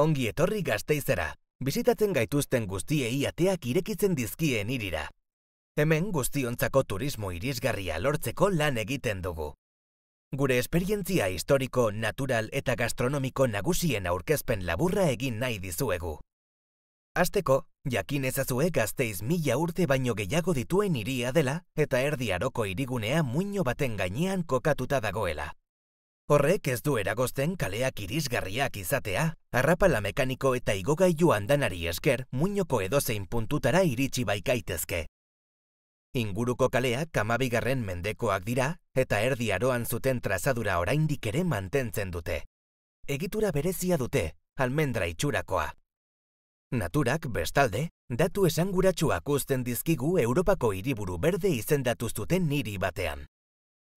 Ongi etorri gazteizera. Bizitatzen gaituzten guztiei ateak irekitzen dizkien irira. Hemen guztiontzako turismo irisgarria lortzeko lan egiten dugu. Gure esperientzia historiko, natural eta gastronomiko nagusien aurkezpen laburra egin nahi dizuegu. Azteko, jakin ezazue gazteiz mila urte baino gehiago dituen iria dela eta erdi aroko irigunea muino baten gainean kokatuta dagoela. Horrek ez du eragozten kaleak irisgarriak izatea, arrapala mekaniko eta igogailu andanari esker muñoko edozein puntutara iritsi baikaitezke. Inguruko kaleak kamabigarren mendekoak dira eta erdi aroan zuten trazadura oraindik ere mantentzen dute. Egitura berezia dute, almendra itxurakoa. Naturak, bestalde, datu esanguratsuak uzten dizkigu Europako hiriburu berde izendatu duten niri batean.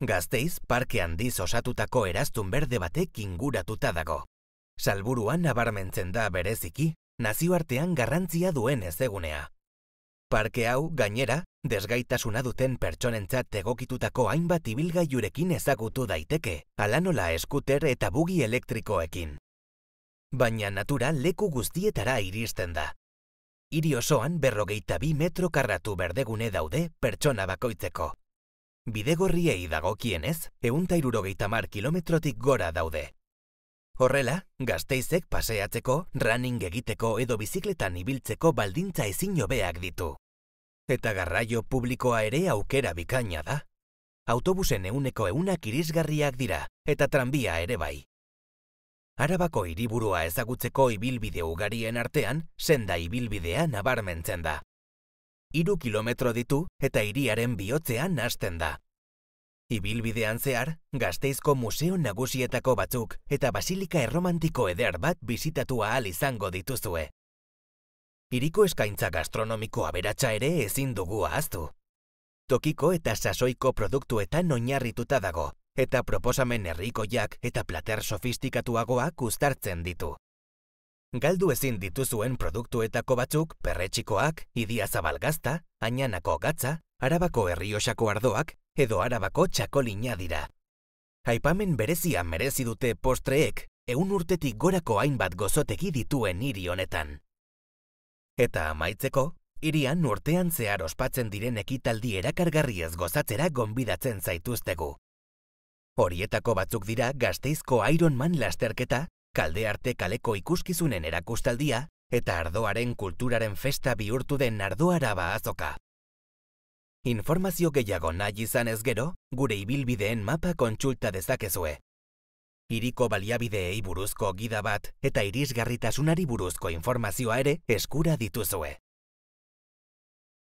Gazteiz, parke handiz osatutako eraztun berde batek inguratuta dago. Salburuan abarmentzen da bereziki, nazioartean garrantzia duen ezegunea. Parke hau, gainera, desgaitasuna duten pertsonentzat egokitutako hainbat ibilgaiurekin ezagutu daiteke, alanola eskuter eta bugi elektrikoekin. Baina natura leku guztietara iristen da. Iri osoan berrogeita bi metro karratu berdegune daude pertsona bakoitzeko. Bidegorriei dagokienez, eunta irurogeita mar kilometrotik gora daude. Horrela, gazteizek paseatzeko, running egiteko edo bizikletan ibiltzeko baldintza ezin jobeak ditu. Eta garraio publikoa ere aukera bikaina da. Autobusen euneko eunak irisgarriak dira, eta tranbia ere bai. Arabako hiriburua ezagutzeko ibilbide ugarien artean, senda ibilbidea nabarmentzen da iru kilometro ditu eta hiriaren bihotzean hasten da. Ibilbidean zehar, gazteizko museo nagusietako batzuk eta basilika erromantiko eder bat bizitatua ahal izango dituzue. Hiriko eskaintza gastronomiko aberatsa ere ezin dugu ahaztu. Tokiko eta sasoiko produktuetan oinarrituta dago, eta proposamen herrikoiak eta plater sofistikatuagoak uztartzen ditu galdu ezin dituzuen produktuetako batzuk perretxikoak, idia zabalgazta, añanako gatza, arabako herriosako ardoak edo arabako txakolina dira. Aipamen berezia merezi dute postreek, eun urtetik gorako hainbat gozotegi dituen hiri honetan. Eta amaitzeko, hirian urtean zehar ospatzen diren ekitaldi erakargarriez gozatzera gonbidatzen zaituztegu. Horietako batzuk dira gazteizko Iron Man lasterketa, kalde kaleko ikuskizunen erakustaldia eta ardoaren kulturaren festa bihurtu den ardoaraba azoka. Informazio gehiago nahi izan ez gero, gure ibilbideen mapa kontsulta dezakezue. Iriko baliabideei buruzko gida bat eta irisgarritasunari buruzko informazioa ere eskura dituzue.